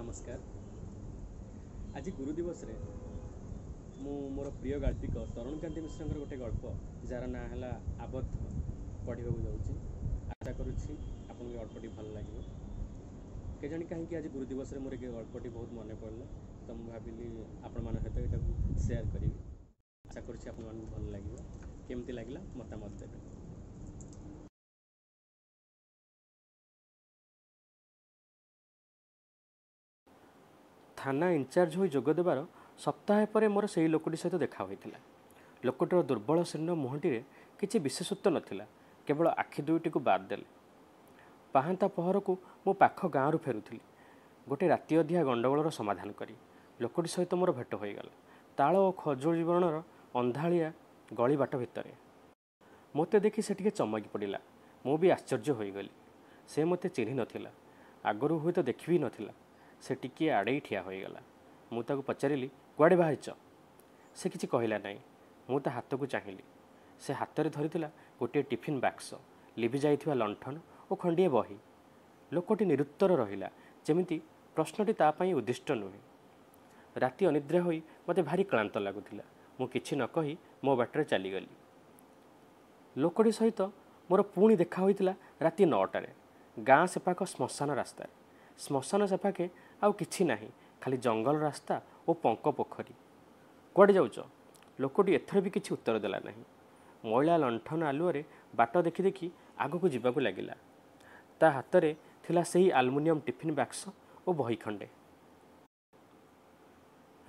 ନମସ୍କାର ଆଜି ଗୁରୁ ଦିବସରେ ମୁଁ ମୋର ପ୍ରିୟ ଗାଳ୍ପିକ ତରୁଣ କାନ୍ତି ମିଶ୍ରଙ୍କର ଗୋଟେ ଗଳ୍ପ ଯାହାର ନାଁ ହେଲା ଆବଦ୍ଧ ପଢ଼ିବାକୁ ଯାଉଛି ଆଶା କରୁଛି ଆପଣଙ୍କୁ ଗଳ୍ପଟି ଭଲ ଲାଗିବ କେଜାଣି କାହିଁକି ଆଜି ଗୁରୁଦିବସରେ ମୋର ଏ ଗଳ୍ପଟି ବହୁତ ମନେ ପଡ଼ିଲା ତ ମୁଁ ଭାବିଲି ଆପଣମାନଙ୍କ ସହିତ ଏଇଟାକୁ ସେୟାର କରିବି ଆଶା କରୁଛି ଆପଣମାନଙ୍କୁ ଭଲ ଲାଗିବ କେମିତି ଲାଗିଲା ମତାମତ ଦେବେ ଥାନା ଇନଚାର୍ଜ ହୋଇ ଯୋଗଦେବାର ସପ୍ତାହେ ପରେ ମୋର ସେହି ଲୋକଟି ସହିତ ଦେଖା ହୋଇଥିଲା ଲୋକଟିର ଦୁର୍ବଳ ଶ୍ରେଣୀର ମୁହଁଟିରେ କିଛି ବିଶେଷତ୍ୱ ନଥିଲା କେବଳ ଆଖି ଦୁଇଟିକୁ ବାଦ୍ ଦେଲେ ପାହାନ୍ତା ପହରକୁ ମୁଁ ପାଖ ଗାଁରୁ ଫେରୁଥିଲି ଗୋଟିଏ ରାତି ଅଧିଆ ଗଣ୍ଡଗୋଳର ସମାଧାନ କରି ଲୋକଟି ସହିତ ମୋର ଭେଟ ହୋଇଗଲା ତାଳ ଓ ଖଜୁଳି ବରଣର ଅନ୍ଧାଳିଆ ଗଳି ବାଟ ଭିତରେ ମୋତେ ଦେଖି ସେ ଟିକିଏ ଚମକି ପଡ଼ିଲା ମୁଁ ବି ଆଶ୍ଚର୍ଯ୍ୟ ହୋଇଗଲି ସେ ମୋତେ ଚିହ୍ନି ନଥିଲା ଆଗରୁ ହୁଏତ ଦେଖିବି ନଥିଲା ସେ ଟିକିଏ ଆଡ଼େଇ ଠିଆ ହୋଇଗଲା ମୁଁ ତାକୁ ପଚାରିଲି କୁଆଡ଼େ ବାହାରିଛ ସେ କିଛି କହିଲା ନାହିଁ ମୁଁ ତା ହାତକୁ ଚାହିଁଲି ସେ ହାତରେ ଧରିଥିଲା ଗୋଟିଏ ଟିଫିନ୍ ବାକ୍ସ ଲିଭିଯାଇଥିବା ଲଣ୍ଠନ ଓ ଖଣ୍ଡିଏ ବହି ଲୋକଟି ନିରୁତ୍ତର ରହିଲା ଯେମିତି ପ୍ରଶ୍ନଟି ତା ପାଇଁ ଉଦ୍ଦିଷ୍ଟ ନୁହେଁ ରାତି ଅନିଦ୍ରା ହୋଇ ମୋତେ ଭାରି କ୍ଳାନ୍ତ ଲାଗୁଥିଲା ମୁଁ କିଛି ନ କହି ମୋ ବାଟରେ ଚାଲିଗଲି ଲୋକଟି ସହିତ ମୋର ପୁଣି ଦେଖା ହୋଇଥିଲା ରାତି ନଅଟାରେ ଗାଁ ସେପାଖ ଶ୍ମଶାନ ରାସ୍ତାରେ ଶ୍ମଶାନ ସେପାଖେ ଆଉ କିଛି ନାହିଁ ଖାଲି ଜଙ୍ଗଲ ରାସ୍ତା ଓ ପଙ୍କ ପୋଖରୀ କୁଆଡ଼େ ଯାଉଛ ଲୋକଟି ଏଥର ବି କିଛି ଉତ୍ତର ଦେଲା ନାହିଁ ମଇଳା ଲଣ୍ଠନ ଆଲୁଅରେ ବାଟ ଦେଖି ଦେଖି ଆଗକୁ ଯିବାକୁ ଲାଗିଲା ତା ହାତରେ ଥିଲା ସେହି ଆଲୁମିନିୟମ୍ ଟିଫିନ୍ ବାକ୍ସ ଓ ବହି ଖଣ୍ଡେ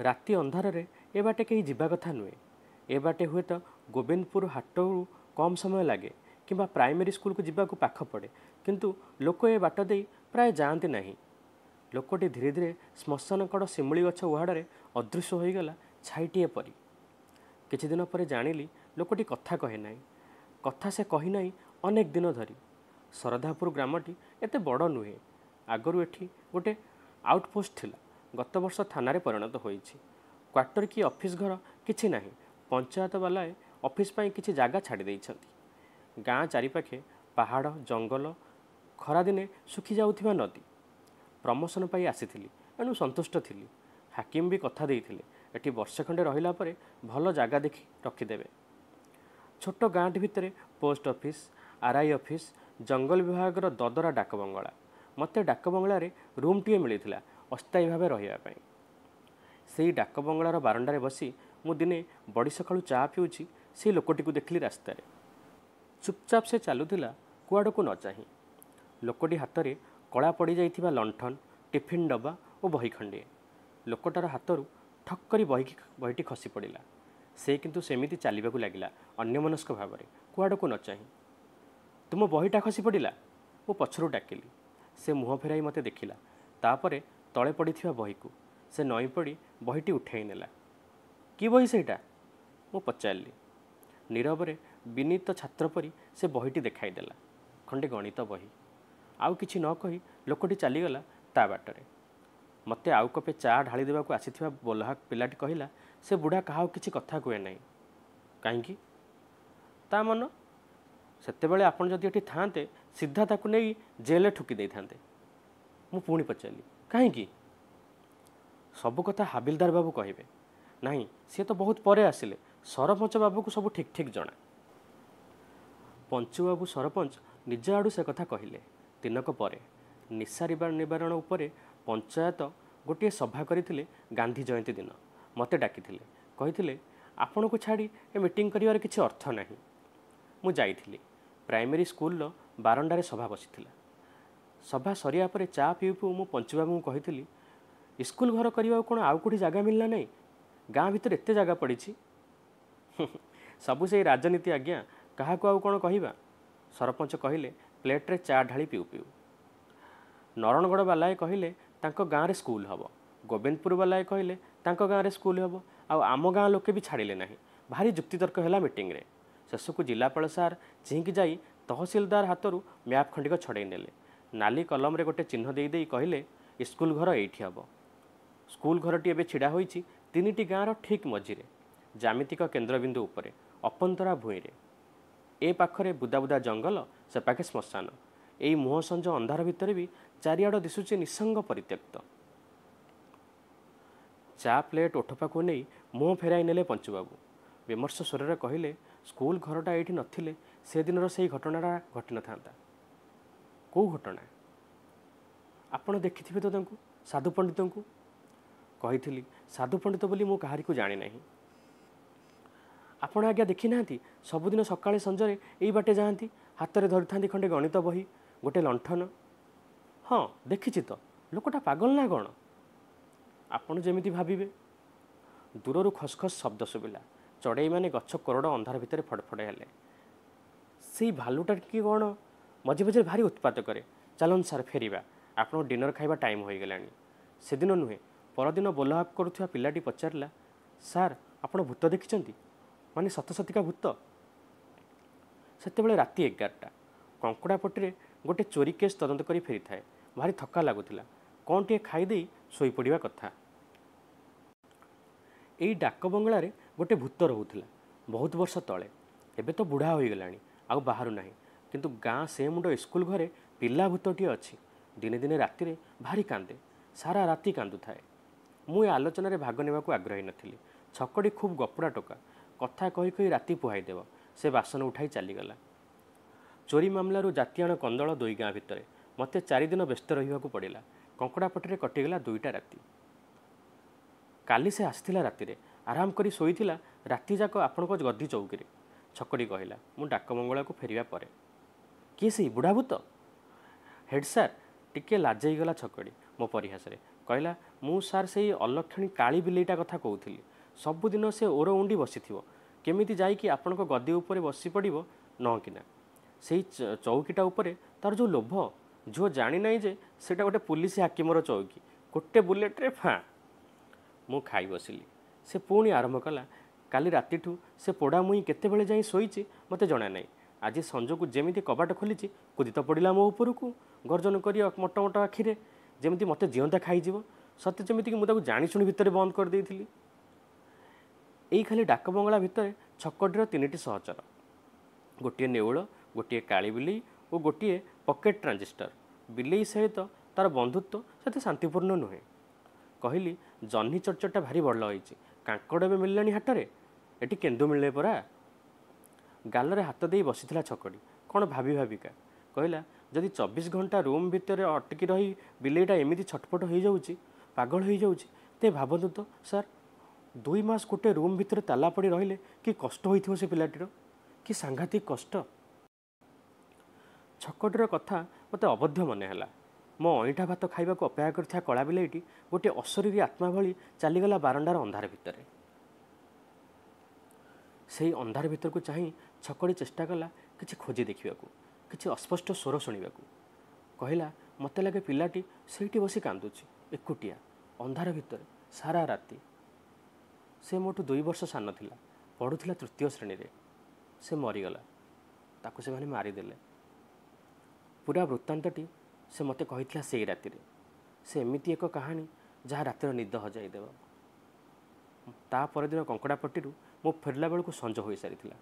ରାତି ଅନ୍ଧାରରେ ଏ ବାଟେ କେହି ଯିବା କଥା ନୁହେଁ ଏ ବାଟେ ହୁଏତ ଗୋବିନ୍ଦପୁର ହାଟରୁ କମ୍ ସମୟ ଲାଗେ କିମ୍ବା ପ୍ରାଇମେରୀ ସ୍କୁଲକୁ ଯିବାକୁ ପାଖ ପଡ଼େ କିନ୍ତୁ ଲୋକ ଏ ବାଟ ଦେଇ ପ୍ରାୟ ଯାଆନ୍ତି ନାହିଁ ଲୋକଟି ଧୀରେ ଧୀରେ ଶ୍ମଶାନକଡ଼ ଶିମୁଳି ଗଛ ଉହାଡ଼ରେ ଅଦୃଶ୍ୟ ହୋଇଗଲା ଛାଇଟିଏ ପରି କିଛି ଦିନ ପରେ ଜାଣିଲି ଲୋକଟି କଥା କହେ ନାହିଁ କଥା ସେ କହିନାହିଁ ଅନେକ ଦିନ ଧରି ଶରଧାପୁର ଗ୍ରାମଟି ଏତେ ବଡ଼ ନୁହେଁ ଆଗରୁ ଏଠି ଗୋଟିଏ ଆଉଟପୋଷ୍ଟ ଥିଲା ଗତବର୍ଷ ଥାନାରେ ପରିଣତ ହୋଇଛି କ୍ୱାର୍ଟର କି ଅଫିସ୍ ଘର କିଛି ନାହିଁ ପଞ୍ଚାୟତ ବାଲାଏ ଅଫିସ୍ ପାଇଁ କିଛି ଜାଗା ଛାଡ଼ି ଦେଇଛନ୍ତି ଗାଁ ଚାରିପାଖେ ପାହାଡ଼ ଜଙ୍ଗଲ ଖରାଦିନେ ଶୁଖିଯାଉଥିବା ନଦୀ ପ୍ରମୋସନ ପାଇ ଆସିଥିଲି ଏଣୁ ସନ୍ତୁଷ୍ଟ ଥିଲି ହାକିମ ବି କଥା ଦେଇଥିଲେ ଏଠି ବର୍ଷେ ଖଣ୍ଡେ ରହିଲା ପରେ ଭଲ ଜାଗା ଦେଖି ରଖିଦେବେ ଛୋଟ ଗାଁଟି ଭିତରେ post office R I office ଜଙ୍ଗଲ ବିଭାଗର ଦଦରା ଡାକବଙ୍ଗଳା ମୋତେ ଡାକବଙ୍ଗଳାରେ ରୁମ୍ଟିଏ ମିଳିଥିଲା ଅସ୍ଥାୟୀ ଭାବେ ରହିବା ପାଇଁ ସେଇ ବଙ୍ଗଳାର ବାରଣ୍ଡାରେ ବସି ମୁଁ ଦିନେ ବଡ଼ି ସକାଳୁ ଚା ପିଉଛି ସେ ଲୋକଟିକୁ ଦେଖିଲି ରାସ୍ତାରେ ଚୁପଚାପ୍ ସେ ଚାଲୁଥିଲା କୁଆଡ଼କୁ ନ ଚାହିଁ ଲୋକଟି ହାତରେ କଳା ପଡ଼ିଯାଇଥିବା ଲଣ୍ଠନ ଟିଫିନ୍ ଡବା ଓ ବହି ଖଣ୍ଡିଏ ଲୋକଟାର ହାତରୁ ଠକ୍ କରି ବହିକି ବହିଟି ଖସି ପଡ଼ିଲା ସେ କିନ୍ତୁ ସେମିତି ଚାଲିବାକୁ ଲାଗିଲା ଅନ୍ୟମନସ୍କ ଭାବରେ କୁଆଡ଼କୁ ନ ଚାହିଁ ତୁମ ବହିଟା ଖସି ପଡ଼ିଲା ମୁଁ ପଛରୁ ଡାକିଲି ସେ ମୁହଁ ଫେରାଇ ମୋତେ ଦେଖିଲା ତାପରେ ତଳେ ପଡ଼ିଥିବା ବହିକୁ ସେ ନଈ ପଡ଼ି ବହିଟି ଉଠାଇ ନେଲା କି ବହି ସେଇଟା ମୁଁ ପଚାରିଲି ନିରବରେ ବିନୀତ ଛାତ୍ର ପରି ସେ ବହିଟି ଦେଖାଇଦେଲା ଖଣ୍ଡେ ଗଣିତ ବହି ଆଉ କିଛି ନ କହି ଲୋକଟି ଚାଲିଗଲା ତା ବାଟରେ ମୋତେ ଆଉ କପେ ଚା ଢାଳିଦେବାକୁ ଆସିଥିବା ବଲହା ପିଲାଟି କହିଲା ସେ ବୁଢ଼ା କାହା ଆଉ କିଛି କଥା କୁହେ ନାହିଁ କାହିଁକି ତା ମନ ସେତେବେଳେ ଆପଣ ଯଦି ଏଠି ଥାଆନ୍ତେ ସିଧା ତାକୁ ନେଇ ଜେଲ୍ରେ ଠୁକି ଦେଇଥାନ୍ତେ ମୁଁ ପୁଣି ପଚାରିଲି କାହିଁକି ସବୁ କଥା ହାବିଲଦାର ବାବୁ କହିବେ ନାହିଁ ସିଏ ତ ବହୁତ ପରେ ଆସିଲେ ସରପଞ୍ଚ ବାବୁକୁ ସବୁ ଠିକ୍ ଠିକ୍ ଜଣା ପଞ୍ଚୁବାବୁ ସରପଞ୍ଚ ନିଜ ଆଡ଼ୁ ସେ କଥା କହିଲେ ଦିନକ ପରେ ନିଶା ନିବାରଣ ଉପରେ ପଞ୍ଚାୟତ ଗୋଟିଏ ସଭା କରିଥିଲେ ଗାନ୍ଧୀ ଜୟନ୍ତୀ ଦିନ ମୋତେ ଡାକିଥିଲେ କହିଥିଲେ ଆପଣଙ୍କୁ ଛାଡ଼ି ଏ ମିଟିଂ କରିବାର କିଛି ଅର୍ଥ ନାହିଁ ମୁଁ ଯାଇଥିଲି ପ୍ରାଇମେରୀ ସ୍କୁଲର ବାରଣ୍ଡାରେ ସଭା ବସିଥିଲା ସଭା ସରିବା ପରେ ଚା' ପିଉ ମୁଁ ପଞ୍ଚୁବାବୁଙ୍କୁ କହିଥିଲି ସ୍କୁଲ ଘର କରିବାକୁ କ'ଣ ଆଉ କେଉଁଠି ଜାଗା ମିଳିଲା ନାହିଁ ଗାଁ ଭିତରେ ଏତେ ଜାଗା ପଡ଼ିଛି ସବୁ ସେଇ ରାଜନୀତି ଆଜ୍ଞା କାହାକୁ ଆଉ କ'ଣ କହିବା ସରପଞ୍ଚ କହିଲେ ପ୍ଲେଟ୍ରେ ଚା ଢାଳି ପିଉ ପିଉ ନରଣଗଡ଼ ବାଲାଏ କହିଲେ ତାଙ୍କ ଗାଁରେ ସ୍କୁଲ ହେବ ଗୋବିନ୍ଦପୁର ବାଲାଏ କହିଲେ ତାଙ୍କ ଗାଁରେ ସ୍କୁଲ ହେବ ଆଉ ଆମ ଗାଁ ଲୋକେ ବି ଛାଡ଼ିଲେ ନାହିଁ ଭାରି ଯୁକ୍ତିତର୍କ ହେଲା ମିଟିଂରେ ଶେଷକୁ ଜିଲ୍ଲାପାଳ ସାର୍ ଚିହିଁକି ଯାଇ ତହସିଲଦାର ହାତରୁ ମ୍ୟାପ୍ ଖଣ୍ଡିକ ଛଡ଼େଇ ନେଲେ ନାଲି କଲମରେ ଗୋଟେ ଚିହ୍ନ ଦେଇଦେଇ କହିଲେ ସ୍କୁଲ ଘର ଏଇଠି ହେବ ସ୍କୁଲ ଘରଟି ଏବେ ଛିଡ଼ା ହୋଇଛି ତିନିଟି ଗାଁର ଠିକ୍ ମଝିରେ ଜାମିତିକ କେନ୍ଦ୍ରବିନ୍ଦୁ ଉପରେ ଅପନ୍ତରା ଭୂଇଁରେ ଏ ପାଖରେ ବୁଦାବୁଦା ଜଙ୍ଗଲ ସେ ପାଖେ ଶ୍ମଶାନ ଏଇ ମୁହଁ ସଞ୍ଜ ଅନ୍ଧାର ଭିତରେ ବି ଚାରିଆଡ଼ ଦିଶୁଛି ନିଃସଙ୍ଗ ପରିତ୍ୟକ୍ତ ଚା ପ୍ଲେଟ୍ ଓଠପାକୁ ନେଇ ମୁହଁ ଫେରାଇ ନେଲେ ପଞ୍ଚୁବାବୁ ବିମର୍ଷ ସ୍ୱରରେ କହିଲେ ସ୍କୁଲ ଘରଟା ଏଇଠି ନଥିଲେ ସେଦିନର ସେହି ଘଟଣାଟା ଘଟିନଥାନ୍ତା କେଉଁ ଘଟଣା ଆପଣ ଦେଖିଥିବେ ତ ତାଙ୍କୁ ସାଧୁ ପଣ୍ଡିତଙ୍କୁ କହିଥିଲି ସାଧୁ ପଣ୍ଡିତ ବୋଲି ମୁଁ କାହାରିକୁ ଜାଣିନାହିଁ ଆପଣ ଆଜ୍ଞା ଦେଖିନାହାନ୍ତି ସବୁଦିନ ସକାଳେ ସଞ୍ଜରେ ଏଇ ବାଟେ ଯାଆନ୍ତି ହାତରେ ଧରିଥାନ୍ତି ଖଣ୍ଡେ ଗଣିତ ବହି ଗୋଟେ ଲଣ୍ଠନ ହଁ ଦେଖିଛି ତ ଲୋକଟା ପାଗଲ ନା କ'ଣ ଆପଣ ଯେମିତି ଭାବିବେ ଦୂରରୁ ଖସ୍ ଖସ୍ ଶବ୍ଦ ଶୁଭିଲା ଚଢ଼େଇମାନେ ଗଛ କରୋଡ଼ ଅନ୍ଧାର ଭିତରେ ଫଡ଼ଫଡ଼େଇ ହେଲେ ସେଇ ଭାଲୁଟା କି କ'ଣ ମଝି ମଝିରେ ଭାରି ଉତ୍ପାଦ କରେ ଚାଲନ୍ତୁ ସାର୍ ଫେରିବା ଆପଣ ଡିନର ଖାଇବା ଟାଇମ୍ ହୋଇଗଲାଣି ସେଦିନ ନୁହେଁ ପରଦିନ ବୋଲାହପ କରୁଥିବା ପିଲାଟି ପଚାରିଲା ସାର୍ ଆପଣ ଭୂତ ଦେଖିଛନ୍ତି ମାନେ ସତସତିକା ଭୂତ ସେତେବେଳେ ରାତି ଏଗାରଟା କଙ୍କଡ଼ାପଟିରେ ଗୋଟିଏ ଚୋରି କେସ୍ ତଦନ୍ତ କରି ଫେରିଥାଏ ଭାରି ଥକା ଲାଗୁଥିଲା କ'ଣ ଟିକିଏ ଖାଇଦେଇ ଶୋଇପଡ଼ିବା କଥା ଏଇ ଡାକ ବଙ୍ଗଳାରେ ଗୋଟିଏ ଭୂତ ରହୁଥିଲା ବହୁତ ବର୍ଷ ତଳେ ଏବେ ତ ବୁଢ଼ା ହୋଇଗଲାଣି ଆଉ ବାହାରୁ ନାହିଁ କିନ୍ତୁ ଗାଁ ସେ ମୁଣ୍ଡ ସ୍କୁଲ ଘରେ ପିଲା ଭୂତଟିଏ ଅଛି ଦିନେ ଦିନେ ରାତିରେ ଭାରି କାନ୍ଦେ ସାରା ରାତି କାନ୍ଦୁଥାଏ ମୁଁ ଏ ଆଲୋଚନାରେ ଭାଗ ନେବାକୁ ଆଗ୍ରହୀ ନଥିଲି ଛକଡ଼ି ଖୁବ୍ ଗପୁଡ଼ା ଟୋକା କଥା କହି କହି ରାତି ପୁହାଇଦେବ ସେ ବାସନ ଉଠାଇ ଚାଲିଗଲା ଚୋରି ମାମଲାରୁ ଜାତିଆଣ କନ୍ଦଳ ଦୁଇ ଗାଁ ଭିତରେ ମୋତେ ଚାରିଦିନ ବ୍ୟସ୍ତ ରହିବାକୁ ପଡ଼ିଲା କଙ୍କଡ଼ାପଟିରେ କଟିଗଲା ଦୁଇଟା ରାତି କାଲି ସେ ଆସିଥିଲା ରାତିରେ ଆରାମ କରି ଶୋଇଥିଲା ରାତିଯାକ ଆପଣଙ୍କ ଗଦି ଚୌକିରେ ଛକଡ଼ି କହିଲା ମୁଁ ଡାକମଙ୍ଗଳାକୁ ଫେରିବା ପରେ କିଏ ସେଇ ବୁଢ଼ାଭୂତ ହେଡ଼ ସାର୍ ଟିକିଏ ଲାଜେଇଗଲା ଛକଡ଼ି ମୋ ପରିହାସରେ କହିଲା ମୁଁ ସାର୍ ସେଇ ଅଲକ୍ଷଣୀ କାଳି ବିଲେଇଟା କଥା କହୁଥିଲି ସବୁଦିନ ସେ ଓର ଉଣ୍ଡି ବସିଥିବ କେମିତି ଯାଇକି ଆପଣଙ୍କ ଗଦି ଉପରେ ବସିପଡ଼ିବ ନହକିନା ସେଇ ଚୌକିଟା ଉପରେ ତା'ର ଯେଉଁ ଲୋଭ ଝିଅ ଜାଣିନାହିଁ ଯେ ସେଇଟା ଗୋଟେ ପୁଲିସ ହାକିମର ଚୌକି ଗୋଟେ ବୁଲେଟ୍ରେ ଫାଁ ମୁଁ ଖାଇ ବସିଲି ସେ ପୁଣି ଆରମ୍ଭ କଲା କାଲି ରାତିଠୁ ସେ ପୋଡ଼ା ମୁଇଁ କେତେବେଳେ ଯାଇ ଶୋଇଛି ମୋତେ ଜଣାନାହିଁ ଆଜି ସଞ୍ଜକୁ ଯେମିତି କବାଟ ଖୋଲିଛି କୁଦିତ ପଡ଼ିଲା ମୋ ଉପରକୁ ଗର୍ଜନ କରି ମୋଟ ମୋଟ ଆଖିରେ ଯେମିତି ମୋତେ ଜିଅନ୍ତା ଖାଇଯିବ ସତେ ଯେମିତିକି ମୁଁ ତାକୁ ଜାଣିଶୁଣି ଭିତରେ ବନ୍ଦ କରିଦେଇଥିଲି ଏଇ ଖାଲି ଡାକବଙ୍ଗଳା ଭିତରେ ଛକଟିର ତିନିଟି ସହଚର ଗୋଟିଏ ନେଉଳ ଗୋଟିଏ କାଳି ବିଲେଇ ଓ ଗୋଟିଏ ପକେଟ୍ ଟ୍ରାଞ୍ଜିଷ୍ଟର ବିଲେଇ ସହିତ ତା'ର ବନ୍ଧୁତ୍ୱ ସେତେ ଶାନ୍ତିପୂର୍ଣ୍ଣ ନୁହେଁ କହିଲି ଜହ୍ନି ଚର୍ଚ୍ଚଟା ଭାରି ଭଲ ହୋଇଛି କାଙ୍କଡ଼ ଏବେ ମିଳିଲାଣି ହାଟରେ ଏଠି କେନ୍ଦୁ ମିଳିଲେ ପରା ଗାଲରେ ହାତ ଦେଇ ବସିଥିଲା ଛକଡ଼ି କ'ଣ ଭାବି ଭାବିକା କହିଲା ଯଦି ଚବିଶ ଘଣ୍ଟା ରୁମ୍ ଭିତରେ ଅଟକି ରହି ବିଲେଇଟା ଏମିତି ଛଟପଟ ହୋଇଯାଉଛି ପାଗଳ ହୋଇଯାଉଛି ତେ ଭାବନ୍ତୁ ତ ସାର୍ ଦୁଇ ମାସ ଗୋଟେ ରୁମ୍ ଭିତରେ ତାଲା ପଡ଼ି ରହିଲେ କି କଷ୍ଟ ହୋଇଥିବ ସେ ପିଲାଟିର କି ସାଂଘାତିକ କଷ୍ଟ ଛକଟିର କଥା ମୋତେ ଅବଧ୍ୟ ମନେ ହେଲା ମୋ ଅଇଁଠା ଭାତ ଖାଇବାକୁ ଅପେକ୍ଷା କରିଥିବା କଳା ବିଲେଇଟି ଗୋଟିଏ ଅଶରୀରୀ ଆତ୍ମା ଭଳି ଚାଲିଗଲା ବାରଣ୍ଡାର ଅନ୍ଧାର ଭିତରେ ସେହି ଅନ୍ଧାର ଭିତରକୁ ଚାହିଁ ଛକଡ଼ି ଚେଷ୍ଟା କଲା କିଛି ଖୋଜି ଦେଖିବାକୁ କିଛି ଅସ୍ପଷ୍ଟ ସ୍ୱର ଶୁଣିବାକୁ କହିଲା ମୋତେ ଲାଗେ ପିଲାଟି ସେଇଠି ବସି କାନ୍ଦୁଛି ଏକୁଟିଆ ଅନ୍ଧାର ଭିତରେ ସାରା ରାତି ସେ ମୋଠୁ ଦୁଇ ବର୍ଷ ସାନ ଥିଲା ପଢ଼ୁଥିଲା ତୃତୀୟ ଶ୍ରେଣୀରେ ସେ ମରିଗଲା ତାକୁ ସେମାନେ ମାରିଦେଲେ ପୁରା ବୃତ୍ତାନ୍ତଟି ସେ ମୋତେ କହିଥିଲା ସେଇ ରାତିରେ ସେ ଏମିତି ଏକ କାହାଣୀ ଯାହା ରାତିର ନିଦ ହଜାଇଦେବ ତା ପରଦିନ କଙ୍କଡ଼ାପଟିରୁ ମୁଁ ଫେରିଲା ବେଳକୁ ସଞ୍ଜ ହୋଇସାରିଥିଲା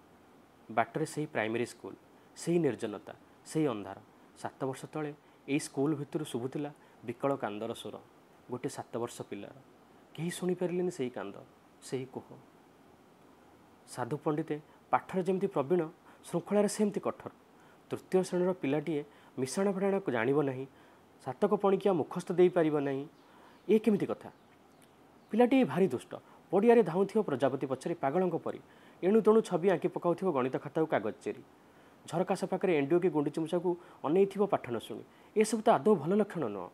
ବାଟରେ ସେହି ପ୍ରାଇମେରୀ ସ୍କୁଲ ସେହି ନିର୍ଜନତା ସେହି ଅନ୍ଧାର ସାତ ବର୍ଷ ତଳେ ଏହି ସ୍କୁଲ ଭିତରୁ ଶୁଭୁଥିଲା ବିକଳ କାନ୍ଦର ସ୍ୱର ଗୋଟିଏ ସାତ ବର୍ଷ ପିଲାର କେହି ଶୁଣିପାରିଲେନି ସେହି କାନ୍ଦ ସେହି କୁହ ସାଧୁ ପଣ୍ଡିତେ ପାଠରେ ଯେମିତି ପ୍ରବୀଣ ଶୃଙ୍ଖଳାରେ ସେମିତି କଠୋର ତୃତୀୟ ଶ୍ରେଣୀର ପିଲାଟିଏ ମିଶାଣ ଭେଡ଼ାଣକୁ ଜାଣିବ ନାହିଁ ସାତକ ପଣିକିଆ ମୁଖସ୍ଥ ଦେଇପାରିବ ନାହିଁ ଏ କେମିତି କଥା ପିଲାଟି ଭାରି ଦୁଷ୍ଟ ପଡ଼ିଆରେ ଧାଉଁଥିବ ପ୍ରଜାପତି ପଛରେ ପାଗଳଙ୍କ ପରି ଏଣୁ ତେଣୁ ଛବି ଆଙ୍କି ପକାଉଥିବ ଗଣିତ ଖାତାକୁ କାଗଜ ଚେରି ଝରକାଶ ପାଖରେ ଏଣ୍ଡିଓ କି ଗୁଣ୍ଡୁଚିମୁଚାକୁ ଅନେଇଥିବ ପାଠ ନ ଶୁଣି ଏସବୁ ତ ଆଦୌ ଭଲ ଲକ୍ଷଣ ନୁହଁ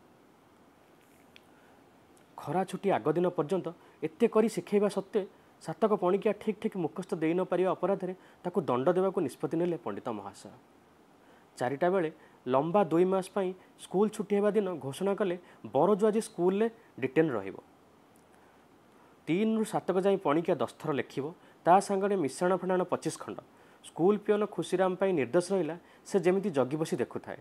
ଖରା ଛୁଟି ଆଗ ଦିନ ପର୍ଯ୍ୟନ୍ତ ଏତେ କରି ଶିଖାଇବା ସତ୍ତ୍ୱେ ସାତକ ପଣିକିଆ ଠିକ୍ ଠିକ୍ ମୁଖସ୍ଥ ଦେଇ ନ ପାରିବା ଅପରାଧରେ ତାକୁ ଦଣ୍ଡ ଦେବାକୁ ନିଷ୍ପତ୍ତି ନେଲେ ପଣ୍ଡିତ ମହାଶୟ ଚାରିଟା ବେଳେ ଲମ୍ବା ଦୁଇ ମାସ ପାଇଁ ସ୍କୁଲ ଛୁଟି ହେବା ଦିନ ଘୋଷଣା କଲେ ବରଜୁ ଆଜି ସ୍କୁଲରେ ଡିଟେନ୍ ରହିବ ତିନିରୁ ସାତକ ଯାଇ ପଣିକିଆ ଦଶଥର ଲେଖିବ ତା ସାଙ୍ଗରେ ମିଶ୍ରଣ ଫେଣାଣ ପଚିଶ ଖଣ୍ଡ ସ୍କୁଲ ପିଅନ ଖୁସିରାମ ପାଇଁ ନିର୍ଦ୍ଦେଶ ରହିଲା ସେ ଯେମିତି ଜଗି ବସି ଦେଖୁଥାଏ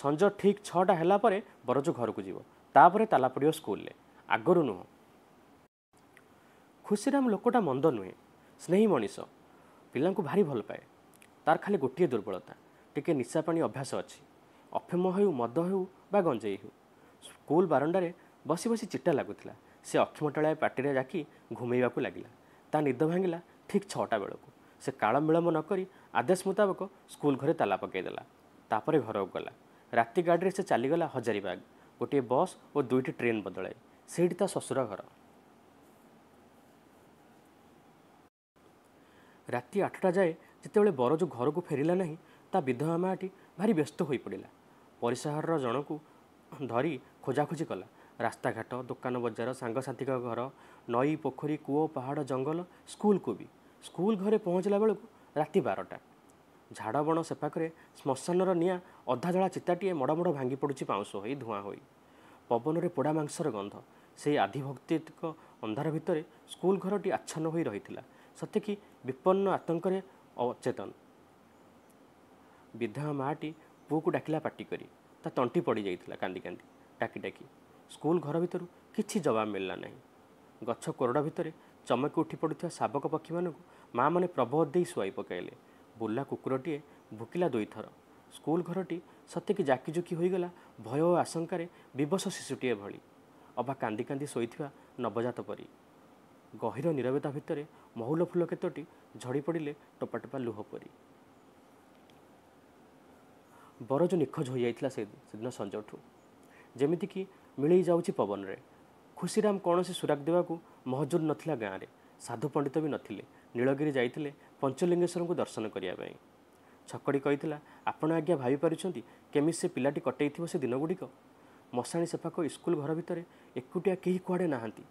ସଞ୍ଜ ଠିକ୍ ଛଅଟା ହେଲା ପରେ ବରଜୁ ଘରକୁ ଯିବ ତାପରେ ତାଲା ପଡ଼ିବ ସ୍କୁଲରେ ଆଗରୁ ନୁହଁ ଖୁସିରାମ ଲୋକଟା ମନ୍ଦ ନୁହେଁ ସ୍ନେହୀ ମଣିଷ ପିଲାଙ୍କୁ ଭାରି ଭଲ ପାଏ ତାର ଖାଲି ଗୋଟିଏ ଦୁର୍ବଳତା ଟିକିଏ ନିଶାପାଣି ଅଭ୍ୟାସ ଅଛି ଅକ୍ଷମ ହେଉ ମଦ ହେଉ ବା ଗଞ୍ଜେଇ ହେଉ ସ୍କୁଲ ବାରଣ୍ଡାରେ ବସି ବସି ଚିଟା ଲାଗୁଥିଲା ସେ ଅକ୍ଷମ ଅକ୍ଷମଟାଳିଆ ପାଟିରେ ଡାକି ଘୁମେଇବାକୁ ଲାଗିଲା ତା ନିଦ ଭାଙ୍ଗିଲା ଠିକ୍ ଛଅଟା ବେଳକୁ ସେ କାଳ ବିଳମ୍ବ ନ କରି ଆଦେଶ ମୁତାବକ ସ୍କୁଲ ଘରେ ତାଲା ପକାଇଦେଲା ତାପରେ ଘରକୁ ଗଲା ରାତି ଗାଡ଼ିରେ ସେ ଚାଲିଗଲା ହଜାରିବାଗ ଗୋଟିଏ ବସ୍ ଓ ଦୁଇଟି ଟ୍ରେନ୍ ବଦଳାଏ ସେଇଠି ତା ଶ୍ୱଶୁର ଘର ରାତି ଆଠଟା ଯାଏ ଯେତେବେଳେ ବରଜ ଘରକୁ ଫେରିଲା ନାହିଁ ତା ବିଧବା ମାଆଟି ଭାରି ବ୍ୟସ୍ତ ହୋଇପଡ଼ିଲା ପରିସରର ଜଣକୁ ଧରି ଖୋଜାଖୋଜି କଲା ରାସ୍ତାଘାଟ ଦୋକାନ ବଜାର ସାଙ୍ଗସାଥିଙ୍କ ଘର ନଈ ପୋଖରୀ କୂଅ ପାହାଡ଼ ଜଙ୍ଗଲ ସ୍କୁଲକୁ ବି ସ୍କୁଲ ଘରେ ପହଞ୍ଚିଲା ବେଳକୁ ରାତି ବାରଟା ଝାଡ଼ବଣ ସେପାଖରେ ଶ୍ମଶାନର ନିଆଁ ଅଧାଧଳା ଚିତାଟିଏ ମଡ଼ମଡ଼ ଭାଙ୍ଗି ପଡ଼ୁଛି ପାଉଁଶ ହୋଇ ଧୂଆଁ ହୋଇ ପବନରେ ପୋଡ଼ା ମାଂସର ଗନ୍ଧ ସେହି ଆଧିଭକ୍ତିକ ଅନ୍ଧାର ଭିତରେ ସ୍କୁଲ ଘରଟି ଆଚ୍ଛନ୍ନ ହୋଇ ରହିଥିଲା ସତେକି ବିପନ୍ନ ଆତଙ୍କରେ ଅଚେତନ ବିଧବା ମାଆଟି ପୁଅକୁ ଡାକିଲା ପାଟି କରି ତା ତଣ୍ଟି ପଡ଼ିଯାଇଥିଲା କାନ୍ଦି କାନ୍ଦି ଡାକି ଡାକି ସ୍କୁଲ ଘର ଭିତରୁ କିଛି ଜବାବ ମିଳିଲା ନାହିଁ ଗଛ କୋରଡ଼ା ଭିତରେ ଚମକି ଉଠି ପଡ଼ୁଥିବା ଶାବକ ପକ୍ଷୀମାନଙ୍କୁ ମାଆମାନେ ପ୍ରବୋଧ ଦେଇ ଶୁଆଇ ପକାଇଲେ ବୁଲା କୁକୁରଟିଏ ଭୁକିଲା ଦୁଇଥର ସ୍କୁଲ ଘରଟି ସତେକି ଜାକିଜୁକି ହୋଇଗଲା ଭୟ ଓ ଆଶଙ୍କାରେ ବିବଶ ଶିଶୁଟିଏ ଭଳି ଅବା କାନ୍ଦି କାନ୍ଦି ଶୋଇଥିବା ନବଜାତ ପରି ଗହୀର ନିରବତା ଭିତରେ ମହୁଲ ଫୁଲ କେତୋଟି ଝଡ଼ି ପଡ଼ିଲେ ଟୋପା ଟୋପା ଲୁହ ପରି ବର ଯେଉଁ ନିଖୋଜ ହୋଇଯାଇଥିଲା ସେ ସେଦିନ ସଞ୍ଜଠୁ ଯେମିତିକି ମିଳେଇ ଯାଉଛି ପବନରେ ଖୁସିରାମ କୌଣସି ସୁରାଗ ଦେବାକୁ ମହଜୁଦ ନଥିଲା ଗାଁରେ ସାଧୁ ପଣ୍ଡିତ ବି ନଥିଲେ ନୀଳଗିରି ଯାଇଥିଲେ ପଞ୍ଚଲିଙ୍ଗେଶ୍ୱରଙ୍କୁ ଦର୍ଶନ କରିବା ପାଇଁ ଛକଡ଼ି କହିଥିଲା ଆପଣ ଆଜ୍ଞା ଭାବିପାରୁଛନ୍ତି କେମିତି ସେ ପିଲାଟି କଟେଇଥିବ ସେ ଦିନଗୁଡ଼ିକ ମଶାଣି ସେପାଖ ସ୍କୁଲ ଘର ଭିତରେ ଏକୁଟିଆ କେହି କୁଆଡ଼େ ନାହାନ୍ତି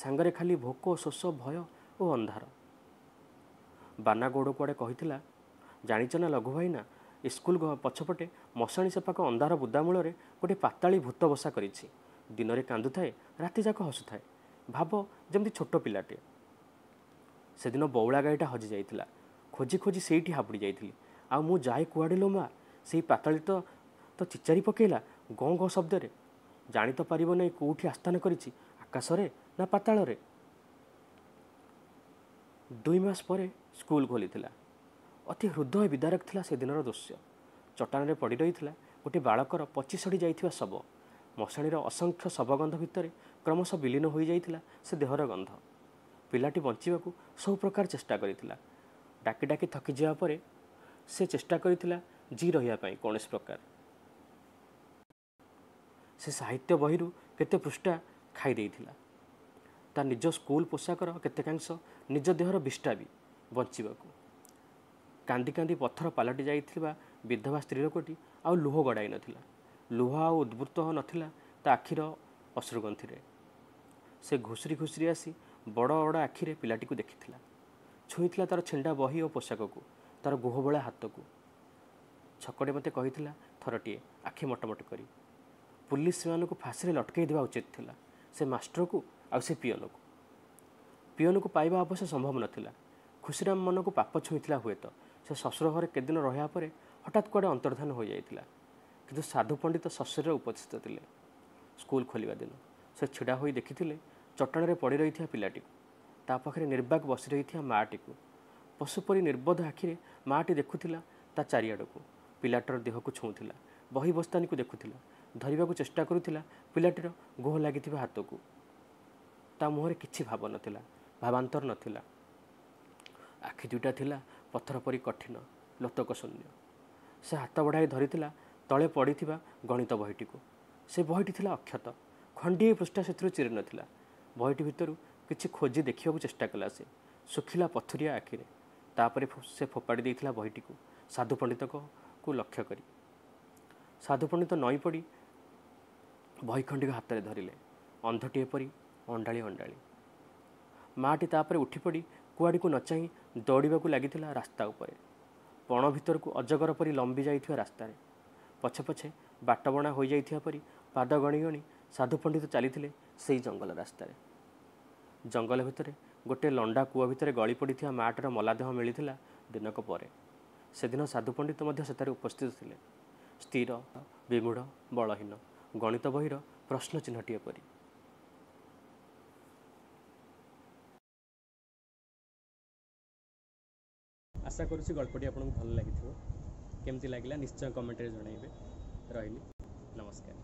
ସାଙ୍ଗରେ ଖାଲି ଭୋକ ଶୋଷ ଭୟ ଓ ଅନ୍ଧାର ବାନା ଗୌଡ଼ କୁଆଡ଼େ କହିଥିଲା ଜାଣିଛ ନା ଲଘୁ ଭାଇନା ସ୍କୁଲ ପଛପଟେ ମଶାଣି ସେପାକ ଅନ୍ଧାର ବୁଦାମୂଳରେ ଗୋଟିଏ ପାତାଳି ଭୂତ ବସା କରିଛି ଦିନରେ କାନ୍ଦୁଥାଏ ରାତି ଯାକ ହସୁଥାଏ ଭାବ ଯେମିତି ଛୋଟ ପିଲାଟିଏ ସେଦିନ ବଉଳା ଗାଈଟା ହଜିଯାଇଥିଲା ଖୋଜି ଖୋଜି ସେଇଠି ହାବୁଡ଼ି ଯାଇଥିଲି ଆଉ ମୁଁ ଯାଏ କୁଆଡ଼େ ଲୋ ସେଇ ପାତାଳି ତ ଚିଚାରି ପକେଇଲା ଗଁ ଗଁ ଶବ୍ଦରେ ଜାଣି ତ ପାରିବ ନାହିଁ କେଉଁଠି ଆସ୍ଥାନ କରିଛି ଆକାଶରେ ନା ପାତାଳରେ ଦୁଇ ମାସ ପରେ ସ୍କୁଲ ଖୋଲିଥିଲା ଅତି ହୃଦୟ ବିଦାରକ ଥିଲା ସେଦିନର ଦୃଶ୍ୟ ଚଟାଣରେ ପଡ଼ି ରହିଥିଲା ଗୋଟିଏ ବାଳକର ପଚି ପଚିଶଢ଼ି ଯାଇଥିବା ଶବ ମଶାଣୀର ଅସଂଖ୍ୟ ଶବଗନ୍ଧ ଭିତରେ କ୍ରମଶଃ ବିଲୀନ ହୋଇଯାଇଥିଲା ସେ ଦେହର ଗନ୍ଧ ପିଲାଟି ବଞ୍ଚିବାକୁ ସବୁ ପ୍ରକାର ଚେଷ୍ଟା କରିଥିଲା ଡାକି ଡାକି ଥକିଯିବା ପରେ ସେ ଚେଷ୍ଟା କରିଥିଲା ଜି ରହିବା ପାଇଁ କୌଣସି ପ୍ରକାର ସେ ସାହିତ୍ୟ ବହିରୁ କେତେ ପୃଷ୍ଠା ଖାଇଦେଇଥିଲା ତା ନିଜ ସ୍କୁଲ ପୋଷାକର କେତେକାଂଶ ନିଜ ଦେହର ବିଷ୍ଠା ବି ବଞ୍ଚିବାକୁ କାନ୍ଦି କାନ୍ଦି ପଥର ପାଲଟି ଯାଇଥିବା ବିଧବା ସ୍ତ୍ରୀ ଲୋକଟି ଆଉ ଲୁହ ଗଡ଼ାଇ ନଥିଲା ଲୁହ ଆଉ ଉଦ୍ବୃତ୍ତ ନଥିଲା ତା ଆଖିର ଅଶ୍ରୁଗନ୍ଥିରେ ସେ ଘୁଷୁରି ଘୁଷୁରି ଆସି ବଡ଼ ବଡ଼ ଆଖିରେ ପିଲାଟିକୁ ଦେଖିଥିଲା ଛୁଇଁଥିଲା ତା'ର ଛିଣ୍ଡା ବହି ଓ ପୋଷାକକୁ ତା'ର ଗୁହବଳା ହାତକୁ ଛକଟେ ମୋତେ କହିଥିଲା ଥରଟିଏ ଆଖି ମଟମଟ କରି ପୋଲିସ ସେମାନଙ୍କୁ ଫାଶୀରେ ଲଟକାଇ ଦେବା ଉଚିତ ଥିଲା ସେ ମାଷ୍ଟରକୁ ଆଉ ସେ ପିଅନକୁ ପିଅନକୁ ପାଇବା ଅବଶ୍ୟ ସମ୍ଭବ ନଥିଲା ଖୁସିରାମ ମନକୁ ପାପ ଛୁଇଁଥିଲା ହୁଏତ ସେ ଶ୍ୱଶୁର ଘରେ କେତେଦିନ ରହିବା ପରେ ହଠାତ୍ କୁଆଡ଼େ ଅନ୍ତର୍ଦ୍ଧାନ ହୋଇଯାଇଥିଲା କିନ୍ତୁ ସାଧୁ ପଣ୍ଡିତ ଶ୍ୱଶୁରରେ ଉପସ୍ଥିତ ଥିଲେ ସ୍କୁଲ ଖୋଲିବା ଦିନ ସେ ଛିଡ଼ା ହୋଇ ଦେଖିଥିଲେ ଚଟାଣରେ ପଡ଼ି ରହିଥିବା ପିଲାଟିକୁ ତା ପାଖରେ ନିର୍ବାକ ବସି ରହିଥିବା ମାଆଟିକୁ ପଶୁ ପରି ନିର୍ବୋଧ ଆଖିରେ ମାଆଟି ଦେଖୁଥିଲା ତା ଚାରିଆଡ଼କୁ ପିଲାଟାର ଦେହକୁ ଛୁଉଁଥିଲା ବହି ବସ୍ତାନୀକୁ ଦେଖୁଥିଲା ଧରିବାକୁ ଚେଷ୍ଟା କରୁଥିଲା ପିଲାଟିର ଗୋହ ଲାଗିଥିବା ହାତକୁ ତା ମୁହଁରେ କିଛି ଭାବ ନଥିଲା ଭାବାନ୍ତର ନଥିଲା ଆଖି ଦୁଇଟା ଥିଲା ପଥର ପରି କଠିନ ଲୋତକ ଶୂନ୍ୟ ସେ ହାତ ବଢ଼ାଇ ଧରିଥିଲା ତଳେ ପଡ଼ିଥିବା ଗଣିତ ବହିଟିକୁ ସେ ବହିଟି ଥିଲା ଅକ୍ଷତ ଖଣ୍ଡିଏ ପୃଷ୍ଠା ସେଥିରୁ ଚିରି ନଥିଲା ବହିଟି ଭିତରୁ କିଛି ଖୋଜି ଦେଖିବାକୁ ଚେଷ୍ଟା କଲା ସେ ଶୁଖିଲା ପଥୁରିଆ ଆଖିରେ ତାପରେ ସେ ଫୋପାଡ଼ି ଦେଇଥିଲା ବହିଟିକୁ ସାଧୁ ପଣ୍ଡିତଙ୍କୁ ଲକ୍ଷ୍ୟ କରି ସାଧୁ ପଣ୍ଡିତ ନଈ ପଡ଼ି ବହିଖଣ୍ଡିକ ହାତରେ ଧରିଲେ ଅନ୍ଧଟିଏ ପରି ଅଣ୍ଡାଳି ଅଣ୍ଡାଳି ମାଆଟି ତାପରେ ଉଠିପଡ଼ି କୁଆଡ଼ିକୁ ନଚାହିଁ ଦୌଡ଼ିବାକୁ ଲାଗିଥିଲା ରାସ୍ତା ଉପରେ ପଣ ଭିତରକୁ ଅଜଗର ପରି ଲମ୍ବି ଯାଇଥିବା ରାସ୍ତାରେ ପଛେ ପଛେ ବାଟବଣା ହୋଇଯାଇଥିବା ପରି ପାଦ ଗଣି ଗଣି ସାଧୁ ପଣ୍ଡିତ ଚାଲିଥିଲେ ସେହି ଜଙ୍ଗଲ ରାସ୍ତାରେ ଜଙ୍ଗଲ ଭିତରେ ଗୋଟିଏ ଲଣ୍ଡା କୂଅ ଭିତରେ ଗଳି ପଡ଼ିଥିବା ମାଆଟିର ମଲାଦେହ ମିଳିଥିଲା ଦିନକ ପରେ ସେଦିନ ସାଧୁ ପଣ୍ଡିତ ମଧ୍ୟ ସେଠାରେ ଉପସ୍ଥିତ ଥିଲେ ସ୍ଥିର ବିମୁଢ଼ ବଳହୀନ ଗଣିତ ବହିର ପ୍ରଶ୍ନଚିହ୍ନଟିଏ ପରି ଆଶା କରୁଛି ଗଳ୍ପଟି ଆପଣଙ୍କୁ ଭଲ ଲାଗିଥିବ କେମିତି ଲାଗିଲା ନିଶ୍ଚୟ କମେଣ୍ଟରେ ଜଣାଇବେ ରହିଲି ନମସ୍କାର